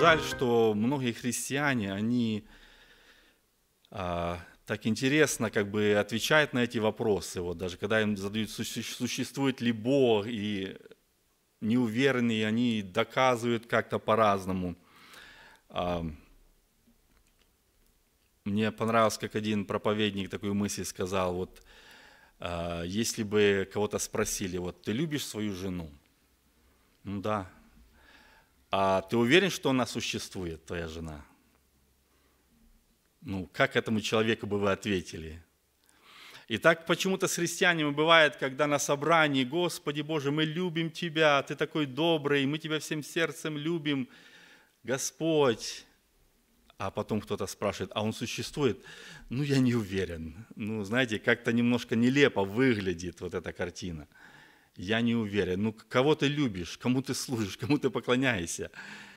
жаль, что многие христиане, они а, так интересно как бы отвечают на эти вопросы. Вот даже когда им задают, существует ли Бог, и неуверенные, они доказывают как-то по-разному. А, мне понравилось, как один проповедник такую мысль сказал, вот а, если бы кого-то спросили, вот ты любишь свою жену? Ну да, а ты уверен, что она существует, твоя жена? Ну, как этому человеку бы вы ответили? И так почему-то с христианами бывает, когда на собрании, Господи Боже, мы любим Тебя, Ты такой добрый, мы Тебя всем сердцем любим, Господь. А потом кто-то спрашивает, а он существует? Ну, я не уверен. Ну, знаете, как-то немножко нелепо выглядит вот эта картина – я не уверен. Ну, кого ты любишь, кому ты служишь, кому ты поклоняешься.